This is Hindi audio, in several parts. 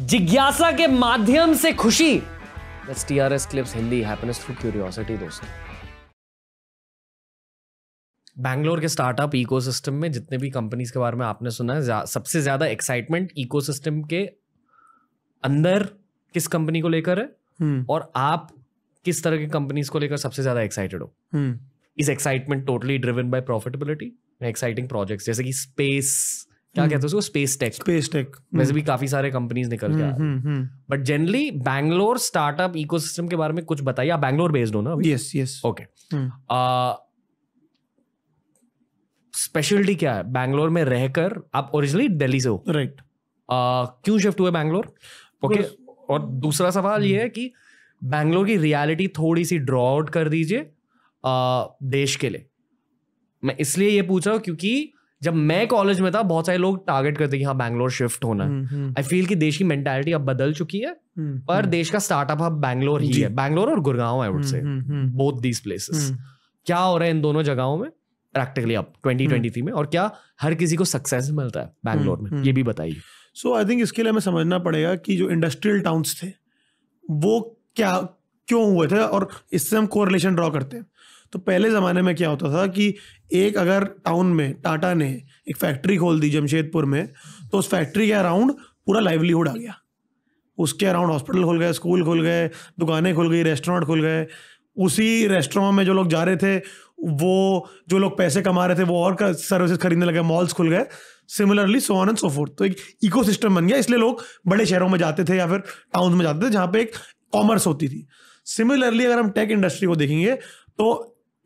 जिज्ञासा के माध्यम से खुशी दस T R S clips Hindi happiness through curiosity दोस्तों बैंगलोर के स्टार्टअप इकोसिस्टम में जितने भी कंपनीज के बारे में आपने सुना है जा, सबसे ज़्यादा एक्साइटमेंट इकोसिस्टम के अंदर किस कंपनी को लेकर है hmm. और आप किस तरह की कंपनीज को लेकर सबसे ज़्यादा एक्साइटेड हो is excitement totally driven by profitability exciting projects जैसे कि स्पेस क्या हम्म। कहते हैं उसको स्पेस टेक स्पेस टेक वैसे हम्म। भी काफी सारे कंपनीज निकल गया but generally Bangalore startup ecosystem के बारे में कुछ बताइए आप बैंगलोर बेस्ड हो ना यस यस ओके स्पेशलिटी क्या है बैंगलोर में रहकर आप ओरिजिनली दिल्ली से हो राइट क्यों शिफ्ट हुए बैंगलोर ओके और दूसरा सवाल ये है कि बैंगलोर की रियलिटी थोड़ी सी ड्रॉ आउट कर दीजिए देश के लिए मैं इसलिए ये पूछ रहा हूँ क्योंकि जब मैं कॉलेज में था बहुत सारे लोग टारगेट करते कि हाँ बैंगलोर शिफ्ट होना आई फील हम्म, हम्म। कि देश की मेंटालिटी अब बदल चुकी है हम्म, पर देश का स्टार्टअप अब बैंगलोर ही है बैंगलोर और Gurgaon I would say both these places क्या हो रहा है इन दोनों जगहों में प्रैक्टिकली अब 2023 में और क्या हर किसी को सक्सेस मिलता है बैंगलोर में ये भी बताइए सो आई थिंक इसके लिए हमें समझना पड़ेगा कि जो इंडस्ट्रियल टाउन्स थे वो क्या क्यों हुए थे और इससे हम कोरिलेशन ड्रॉ करते हैं तो पहले ज़माने में क्या होता था कि एक अगर टाउन में टाटा ने एक फैक्ट्री खोल दी जमशेदपुर में तो उस फैक्ट्री के अराउंड पूरा लाइवलीहुड आ गया उसके अराउंड हॉस्पिटल खुल गए स्कूल खुल गए दुकानें खुल गई रेस्टोरेंट खुल गए उसी रेस्टोरेंट में जो लोग जा रहे थे वो जो लोग पैसे कमा रहे थे वो और सर्विसेज खरीदने लगे मॉल्स खुल गए similarly so on and so forth तो एक इको सिस्टम बन गया इसलिए लोग बड़े शहरों में जाते थे या फिर टाउन में जाते थे जहाँ पे एक कॉमर्स होती थी सिमिलरली अगर हम टेक इंडस्ट्री को देखेंगे तो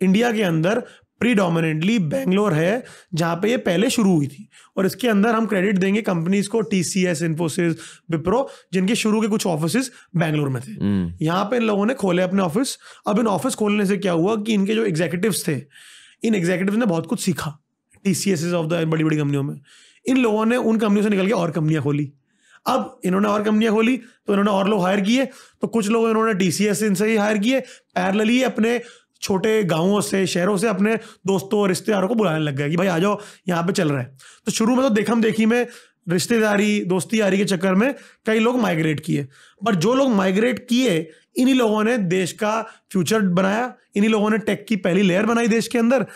इंडिया के अंदर प्रीडोमिनेंटली बेंगलोर है जहाँ पे ये पहले शुरू हुई थी और इसके अंदर हम क्रेडिट देंगे कंपनीज को T C S Infosys Wipro जिनके शुरू के कुछ ऑफिस बेंगलोर में थे mm. यहाँ पे इन लोगों ने खोले अपने ऑफिस अब इन ऑफिस खोलने से क्या हुआ कि इनके जो एग्जीक्यूटिव थे इन एग्जीक्यूटिव ने बहुत कुछ सीखा T C S of the बड़ी बड़ी कंपनियों में इन लोगों ने उन कंपनियों से निकल के और कंपनियाँ खोली अब इन्होंने और कंपनियां खोली तो इन्होंने और लोग हायर किए तो कुछ लोग इन्होंने टीसीएस से इनसे ही हायर किए पैरलली अपने छोटे गांवों से शहरों से अपने दोस्तों और रिश्तेदारों को बुलाने लग गए कि भाई आ जाओ यहाँ पे चल रहा है तो शुरू में तो देखम देखी में रिश्तेदारी दोस्ती यारी के चक्कर में कई लोग माइग्रेट किए बट जो लोग माइग्रेट किए इन्हीं लोगों ने देश का फ्यूचर बनाया इन्हीं लोगों ने टेक की पहली लेयर बनाई देश के अंदर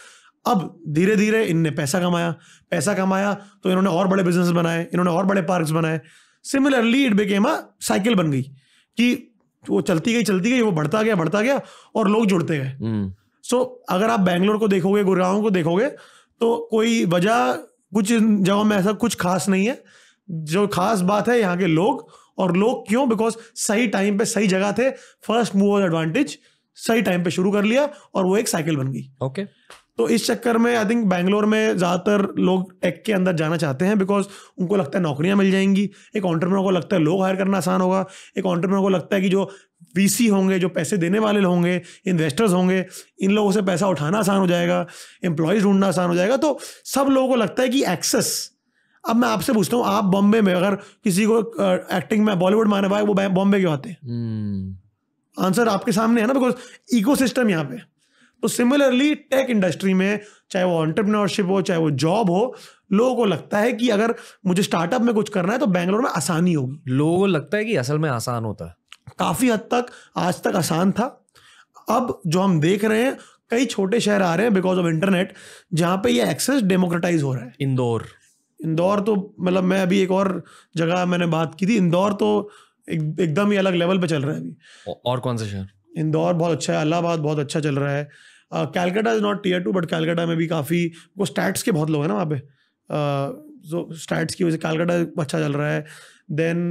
अब धीरे धीरे इनने पैसा कमाया पैसा कमाया तो इन्होंने और बड़े बिजनेस बनाए इन्होंने और बड़े पार्क्स बनाए similarly it became a cycle बन गई कि वो चलती गई चलती गई वो बढ़ता गया बढ़ता गया और लोग जुड़ते गए सो हम्म। so, अगर आप बैंगलोर को देखोगे गुड़गांव को देखोगे तो कोई वजह कुछ जगहों में ऐसा कुछ खास नहीं है जो खास बात है यहाँ के लोग और लोग क्यों बिकॉज सही टाइम पे सही जगह थे फर्स्ट मूवर एडवांटेज सही टाइम पे शुरू कर लिया और वो एक साइकिल बन गई ओके okay. तो इस चक्कर में आई थिंक बैंगलोर में ज़्यादातर लोग टेक के अंदर जाना चाहते हैं बिकॉज उनको लगता है नौकरियां मिल जाएंगी एक ऑन्टरप्रनर को लगता है लोग हायर करना आसान होगा एक ऑन्टरप्रनर को लगता है कि जो वी होंगे जो पैसे देने वाले होंगे इन्वेस्टर्स होंगे इन लोगों से पैसा उठाना आसान हो जाएगा एम्प्लॉयज़ ढूंढना आसान हो जाएगा तो सब लोगों को लगता है कि एक्सेस अब मैं आपसे पूछता हूँ आप बॉम्बे में अगर किसी को एक्टिंग में बॉलीवुड माने वाए वो बॉम्बे क्यों आते हैं आंसर हम्म। आपके सामने है ना बिकॉज इको सिस्टम यहाँ पे तो सिमिलरली टेक इंडस्ट्री में चाहे वो ऑन्टरप्रनोरशिप हो चाहे वो जॉब हो लोगों को लगता है कि अगर मुझे स्टार्टअप में कुछ करना है तो बैंगलोर में आसानी होगी लोगों को लगता है कि असल में आसान होता है काफ़ी हद तक आज तक आसान था अब जो हम देख रहे हैं कई छोटे शहर आ रहे हैं बिकॉज ऑफ इंटरनेट जहाँ पे ये एक्सेस डेमोक्रेटाइज हो रहा है इंदौर इंदौर तो मतलब मैं अभी एक और जगह मैंने बात की थी इंदौर तो एक एकदम ही अलग लेवल पे चल रहा है अभी और कौन सा शहर इंदौर बहुत अच्छा है अलाहाबाद बहुत अच्छा चल रहा है Calcutta is not tier two but Calcutta में भी काफ़ी वो स्टैट्स के बहुत लोग हैं ना वहाँ पे जो स्टैट्स की वजह से कैलकाटा अच्छा चल रहा है then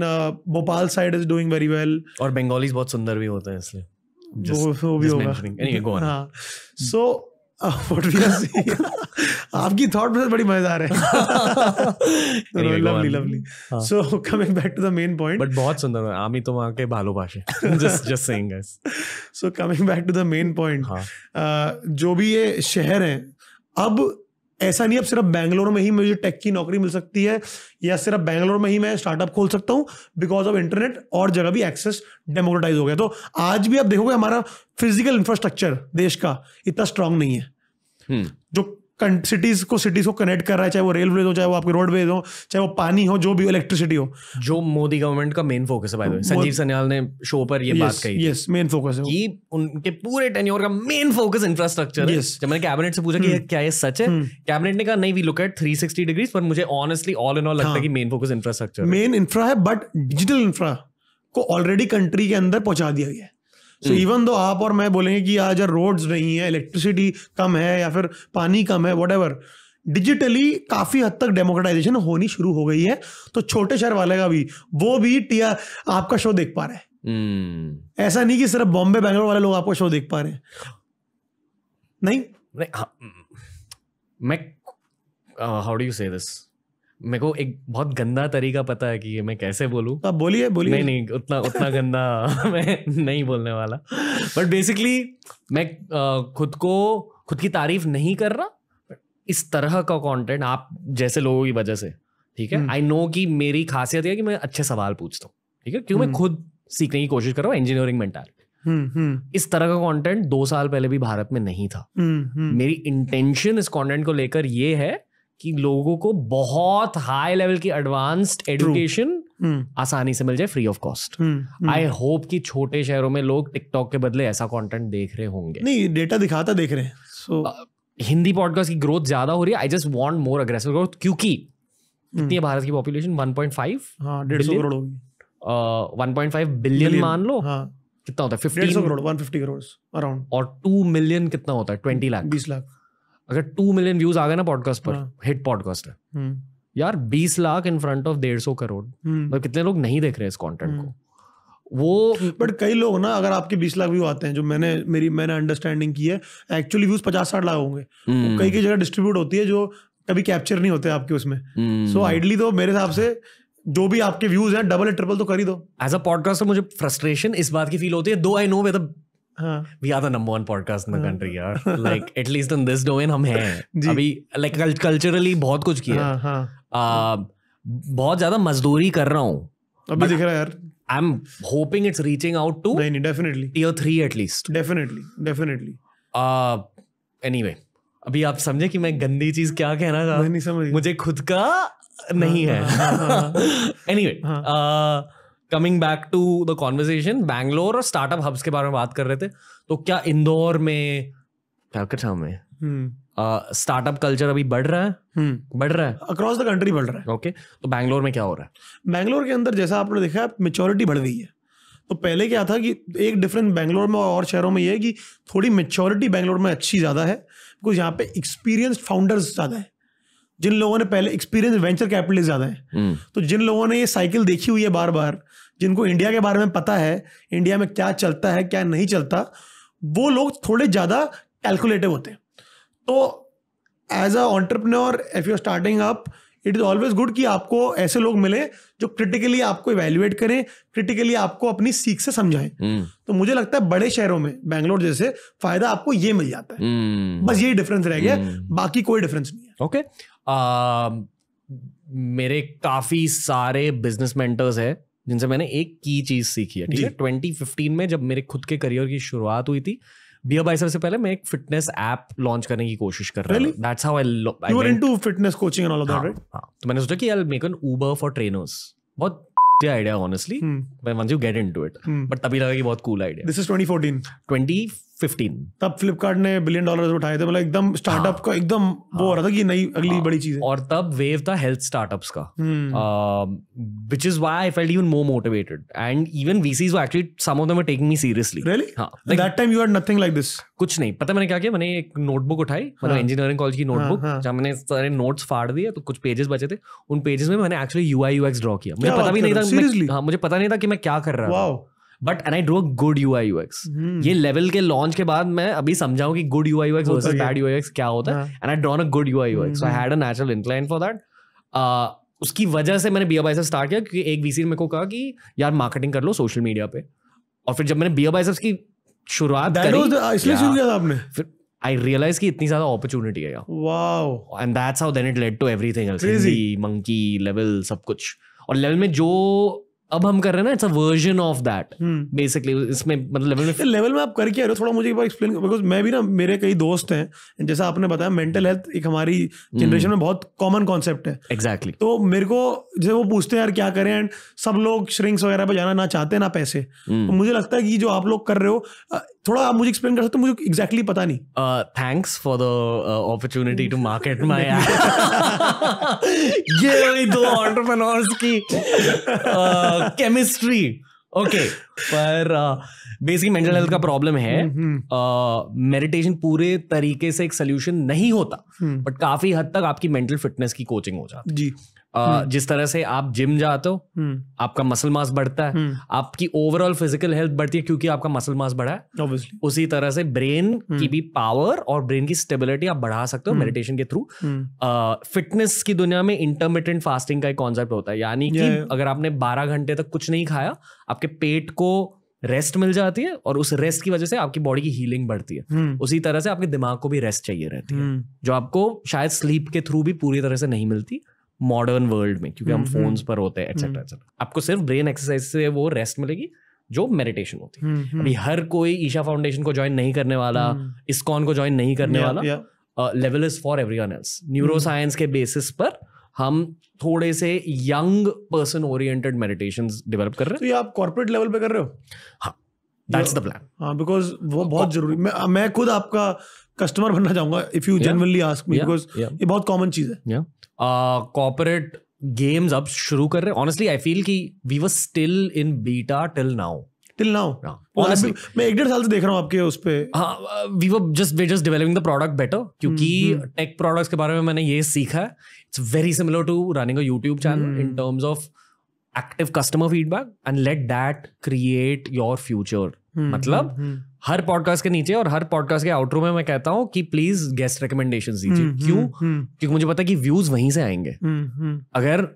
Bhopal side is doing very well और बंगालीज बहुत सुंदर भी होते हैं इसलिए वो भी होगा हाँ सो आपकी थॉट प्रोसेस बड़ी मजेदार है lovely lovely so coming back to the main point but बहुत सुंदर है आमी तो वहां के भालो भाषे just just saying guys so coming back to the main point जो भी ये शहर है अब ऐसा नहीं अब सिर्फ बैंगलोर में ही मुझे टेक की नौकरी मिल सकती है या सिर्फ बैंगलोर में ही मैं स्टार्टअप खोल सकता हूँ बिकॉज ऑफ इंटरनेट और जगह भी एक्सेस डेमोक्रेटाइज हो गया तो आज भी आप देखोगे हमारा फिजिकल इंफ्रास्ट्रक्चर देश का इतना स्ट्रांग नहीं है हम्म। जो सिटीज को सिटीज को कनेक्ट कर रहा है चाहे वो रेलवे हो चाहे वो आपके रोडवेज हो चाहे वो पानी हो जो भी इलेक्ट्रिसिटी हो जो मोदी गवर्नमेंट का मेन फोकस है भाई संजीव सन्याल ने शो पर ये बात कही यस मेन फोकस है ये उनके पूरे टेन्योर का मेन फोकस इंफ्रास्ट्रक्चर है जब मैंने कैबिनेट से पूछा कि हम्म। क्या ये सच है कैबिनेट हम्म। ने कहा नहीं वी लुक एट 360 डिग्रीज पर मुझे ऑनेस्टली ऑल इन ऑल लगता है कि main focus infrastructure main infra है बट डिजिटल इंफ्रा को ऑलरेडी कंट्री के अंदर पहुंचा दिया गया है सो इवन दो आप और मैं बोलेंगे कि आज यार रोड्स नहीं है इलेक्ट्रिसिटी कम है या फिर पानी कम है वट डिजिटली काफी हद तक डेमोक्रेटाइजेशन होनी शुरू हो गई है तो छोटे शहर वाले का भी वो भी टिया आपका शो देख पा रहे हैं Hmm. ऐसा नहीं कि सिर्फ बॉम्बे बैंगलोर वाले लोग आपको शो देख पा रहे हैं नहीं नहीं how do you say this मेरे को एक बहुत गंदा तरीका पता है कि ये मैं कैसे बोलूँ तो आप बोलिए बोलिए नहीं नहीं उतना उतना गंदा मैं नहीं बोलने वाला बट बेसिकली मैं खुद को खुद की तारीफ नहीं कर रहा इस तरह का कंटेंट आप जैसे लोगों की वजह से ठीक है आई हम्म। नो कि मेरी खासियत है कि मैं अच्छे सवाल पूछता हूँ ठीक है क्यों मैं हम्म। खुद सीखने की कोशिश कर रहा हूँ इंजीनियरिंग मेंटालिटी हम्म, इस तरह का कंटेंट दो साल पहले भी भारत में नहीं था मेरी इंटेंशन इस कंटेंट को लेकर ये है कि लोगों को बहुत हाई लेवल की एडवांस्ड एडुकेशन hmm. आसानी से मिल जाए free of cost I hope कि छोटे शहरों में लोग टिकटॉक के बदले ऐसा कंटेंट देख रहे होंगे नहीं डेटा दिखाता देख रहे हैं so, हिंदी पॉडकास्ट की ग्रोथ ज्यादा हो रही है I just want more aggressive growth क्योंकि कितनी hmm. है भारत की पॉपुलेशन 1.5 हां 150 करोड़ होगी 1.5 बिलियन मान लो हां कितना होता है 15 करोड़ 150 करोड़ अराउंड और 2 मिलियन कितना होता है 20 लाख 20 लाख अगर टू मिलियन व्यूज आ गए ना पॉडकास्ट पर हिट पॉडकास्ट है यार बीस लाख इन फ्रंट ऑफ डेढ़ सौ करोड़ हम्म। मतलब कितने लोग नहीं देख रहे इस कॉन्टेंट हम्म। को वो बट कई लोग ना अगर आपके बीस लाख व्यू आते हैं जो मैंने मेरी मैंने अंडरस्टैंडिंग की है एक्चुअली व्यूज पचास साठ लाख होंगे हम्म। कई कई जगह डिस्ट्रीब्यूट होती है जो कभी कैप्चर नहीं होते आपके उसमें सो आइडली तो मेरे हिसाब से जो भी आपके व्यूज हैं डबल ट्रिपल तो कर ही दो एज अ पॉडकास्टर मुझे फ्रस्ट्रेशन इस बात की फील होती है though I know way we are the number one podcast in the country यार like at least in this domain हम हैं अभी लाइक कल्चरली बहुत कुछ किया हाँ, हाँ। बहुत ज्यादा मजदूरी कर रहा हूँ अभी दिख रहा है यार I am hoping it's reaching out to नहीं definitely tier three at least definitely definitely anyway अभी आप समझे कि मैं गंदी चीज क्या कहना चाह मुझे खुद का नहीं हाँ, है anyway anyway, coming back to the conversation Bangalore और स्टार्टअप हब्स के बारे में बात कर रहे थे तो क्या इंदौर में कलकत्ता में स्टार्टअप हम्म। कल्चर अभी बढ़ रहा है hmm. बढ़ रहा है अक्रॉस द कंट्री बढ़ रहा है ओके okay. तो बैंगलोर में क्या हो रहा है बैंगलोर के अंदर जैसा आपने देखा मेच्योरिटी बढ़ गई है तो पहले क्या था कि एक डिफरेंस बैंगलोर में और शहरों में ये है कि थोड़ी मेच्योरिटी बैंगलोर में अच्छी ज़्यादा है बिकॉज यहाँ पे एक्सपीरियंस फाउंडर्स ज़्यादा है जिन लोगों ने पहले एक्सपीरियंस वेंचर कैपिटलिस्ट ज़्यादा है hmm. तो जिन लोगों ने ये साइकिल देखी हुई है बार बार जिनको इंडिया के बारे में पता है इंडिया में क्या चलता है क्या नहीं चलता वो लोग थोड़े ज़्यादा कैलकुलेटिव होते हैं तो as a entrepreneur if you starting up it is always good कि आपको ऐसे लोग मिले जो क्रिटिकली आपको इवेल्युएट करें क्रिटिकली आपको अपनी सीख से समझाएं mm. तो मुझे लगता है बड़े शहरों में बैंगलोर जैसे फायदा आपको ये मिल जाता है mm. बस यही डिफरेंस रह गया mm. बाकी कोई डिफरेंस नहीं है ओके okay. uh, मेरे काफ़ी सारे बिजनेस मेंटर्स हैं जिनसे मैंने एक की चीज सीखी है ठीक है ट्वेंटी में जब मेरे खुद के करियर की शुरुआत हुई थी बियर बाइसर से पहले मैं एक फिटनेस ऐप लॉन्च करने की कोशिश कर रहा था that's how I you are into fitness coaching and all of that right तो मैंने सोचा कि I will make an Uber for trainers बहुत the idea honestly hmm. once you get into it hmm. but tabhi laga ki bahut cool idea this is 2014 20 fifteen तब फ्लिपकार्ट ने बिलियन डॉलर्स उठाए थे मतलब एकदम स्टार्टअप हाँ, का एकदम हाँ, वो हो रहा था कि नई अगली हाँ, बड़ी चीज और तब वेव था हेल्थ स्टार्टअप्स का which is why I felt even more motivated and even VCs were actually some of them were taking me seriously really हां that time you had nothing like this कुछ नहीं पता मैंने क्या किया मैंने एक नोटबुक उठाई हाँ। मतलब इंजीनियरिंग कॉलेज की नोटबुक हाँ, हाँ। जहां मैंने सारे नोट्स फाड़ दिए तो कुछ पेजेस बचे थे उन पेजेस में मैंने एक्चुअली यूआई यूएक्स ड्रॉ किया मुझे पता भी नहीं था हाँ मुझे पता नहीं था कि मैं क्या कर रहा हूँ but and I drew good U I UX ये लेवल के लॉन्च के बाद मैं अभी समझाऊँ की good U I UX versus bad U X क्या होता है and I drawn a good U I UX I had a natural incline for that उसकी वजह से मैंने बी से स्टार्ट किया क्योंकि एक वीसी ने मेरे को कहा कि यार मार्केटिंग कर लो सोशल मीडिया पे और फिर जब मैंने बी की शुरुआत करी इसलिए शुरू किया था आपने फिर आई रियलाइज की इतनी ज्यादा अपॉर्चुनिटी है wow and that's how then it led to everything monkey level सब कुछ और लेवल में जो अब हम कर रहे हैं ना it's a version of that basically इसमें मतलब लेवल में लेवल में आप करके आ रहे हो थोड़ा मुझे एक बार एक्सप्लेन बिकॉज मैं भी ना मेरे कई दोस्त हैं जैसा आपने बताया मेंटल हेल्थ एक हमारी जनरेशन hmm. में बहुत कॉमन कॉन्सेप्ट है एग्जैक्टली exactly. तो मेरे को जैसे वो पूछते हैं यार क्या करें एंड सब लोग श्रिंक्स वगैरह पे जाना ना चाहते ना पैसे हम्म। तो मुझे लगता है कि जो आप लोग कर रहे हो थोड़ा आप मुझे एक्सप्लेन कर सकते हो मुझे एग्जैक्टली पता नहीं thanks for the opportunity to market my ये दो ऑन्टरप्रेन्योर्स की केमिस्ट्री uh, ओके पर uh, बेसिकली मेंटल हेल्थ का प्रॉब्लम hmm. है मेडिटेशन hmm, hmm. uh, पूरे तरीके से एक सोल्यूशन नहीं होता बट काफी हद तक आपकी मेंटल फिटनेस की कोचिंग हो जाती जी Uh, जिस तरह से आप जिम जाते हो आपका मसल मास बढ़ता है आपकी ओवरऑल फिजिकल हेल्थ बढ़ती है क्योंकि आपका मसल मास बढ़ा है Obviously. उसी तरह से ब्रेन की भी पावर और ब्रेन की स्टेबिलिटी आप बढ़ा सकते हो मेडिटेशन के थ्रू फिटनेस uh, की दुनिया में इंटरमीडियंट फास्टिंग का एक कॉन्सेप्ट होता है यानी कि yeah. अगर आपने बारह घंटे तक कुछ नहीं खाया आपके पेट को रेस्ट मिल जाती है और उस रेस्ट की वजह से आपकी बॉडी की हीलिंग बढ़ती है हम्म। उसी तरह से आपके दिमाग को भी रेस्ट चाहिए रहती है हम्म। जो आपको शायद स्लीप के थ्रू भी पूरी तरह से नहीं मिलती मॉडर्न वर्ल्ड में क्योंकि हम फोन्स हम्म, पर होते हैं एक्सेट्रा एक्सेट्रा आपको सिर्फ ब्रेन एक्सरसाइज से वो रेस्ट मिलेगी जो मेडिटेशन होती है अभी हर कोई ईशा फाउंडेशन को ज्वाइन नहीं करने वाला इस्कॉन को ज्वाइन नहीं करने वाला level is for everyone else neuroscience के बेसिस पर हम थोड़े से young person oriented meditation develop कर रहे हैं तो ये आप कॉर्पोरेट लेवल पे कर रहे हो हाँ दैट्स द प्लान हाँ बिकॉज वो oh, बहुत oh. जरूरी मैं मैं खुद आपका कस्टमर बनना चाहूंगा if you generally ask me because ये बहुत कॉमन चीज है कॉर्पोरेट गेम्स uh, अब शुरू कर रहे हैं ऑनेस्टली आई फील कि we were still in beta till now till now हाँ, मैं एक डेढ़ साल से देख रहा हूँ आपके उस पर हाँ we just just developing the product better क्योंकि टेक हम्म, प्रोडक्ट्स हम्म। के बारे में मैंने ये सीखा है it's very similar to running a YouTube channel in terms of active customer feedback and let that create your future मतलब हम्म, हर पॉडकास्ट के नीचे और हर पॉडकास्ट के आउटरो में मैं कहता हूँ कि प्लीज गेस्ट रिकमेंडेशन दीजिए क्यों क्योंकि मुझे पता है कि व्यूज वहीं से आएंगे अगर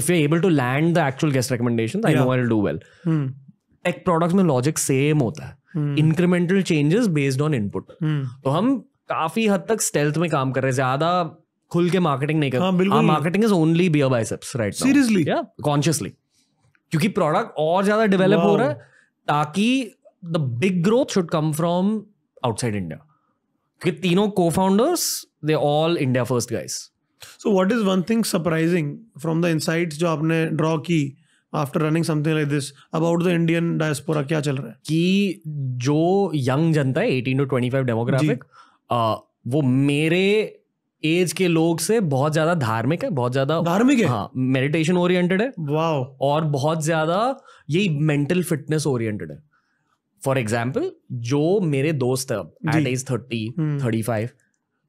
if you're able to land the actual guest recommendations, yeah. know I'll do well. Hmm. Tech products में लॉजिक सेम होता है incremental changes based on input तो हम काफी हद तक स्टेल्थ में काम कर रहे हैं ज्यादा खुल के मार्केटिंग नहीं कर हाँ, marketing is only beer biceps right seriously consciously क्योंकि प्रोडक्ट और ज्यादा डेवलप हो रहा है ताकि the big growth should come from outside India क्योंकि तीनों को founders they all India first guys so what is one thing surprising from the insight जो आपने ड्रॉ की after running something like this about the Indian diaspora क्या चल रहा है कि जो यंग जनता है eighteen to twenty five demographic वो मेरे एज के लोग से बहुत ज्यादा धार्मिक है बहुत ज्यादा धार्मिक है हाँ मेडिटेशन ओरिएंटेड है वाओ और बहुत ज्यादा यही मेंटल फिटनेस ओरिएंटेड है फॉर एग्जाम्पल जो मेरे दोस्त है at age thirty thirty five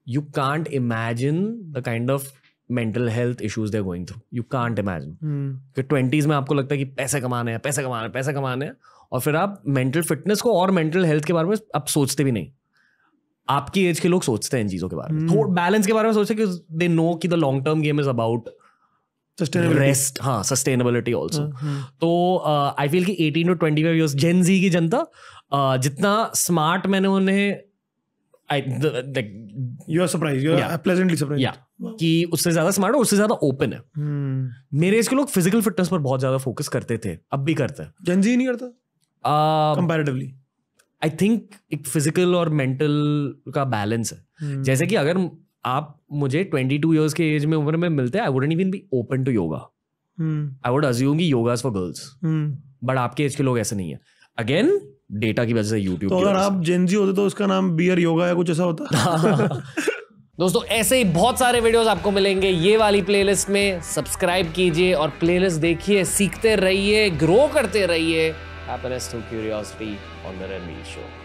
you can't imagine the kind of mental health issues there going through you can't imagine कि ट्वेंटीज में आपको लगता है कि पैसे कमाने हैं पैसे कमाने हैं पैसे कमाने हैं और फिर आप मेंटल फिटनेस को और मेंटल हेल्थ के बारे में आप सोचते भी नहीं आपकी एज के लोग सोचते हैं इन चीज़ों के बारे में hmm. थोड़ा बैलेंस के बारे में सोचते हैं दे नो कि the long term game is about rest हाँ सस्टेनेबिलिटी ऑल्सो hmm, hmm. तो आई uh, फील कि eighteen to twenty five years gen Z की जनता uh, जितना स्मार्ट मैंने उन्हें I you are surprise you are pleasantly surprise कि उससे ज्यादा स्मार्ट है उससे ज्यादा ओपन है hmm. मेरे इसके लोग फिजिकल फिटनेस पर बहुत ज्यादा फोकस करते थे अब भी करते हैं जनजी नहीं करता कंपेरेटिवली आई थिंक एक फिजिकल और मेंटल का बैलेंस है hmm. जैसे कि अगर आप मुझे ट्वेंटी टू ईयर्स के एज में उम्र में मिलते हैं I wouldn't even be open to yoga I would assume की योगा फॉर गर्ल्स बट आपके एज के लोग ऐसे नहीं है अगेन डेटा की वजह से यूट्यूब तो अगर आप जेनजी होते तो उसका नाम बियर योगा या कुछ ऐसा होता दोस्तों ऐसे ही बहुत सारे वीडियोस आपको मिलेंगे ये वाली प्लेलिस्ट में सब्सक्राइब कीजिए और प्लेलिस्ट देखिए सीखते रहिए ग्रो करते रहिए happiness through curiosity on the Ranveer show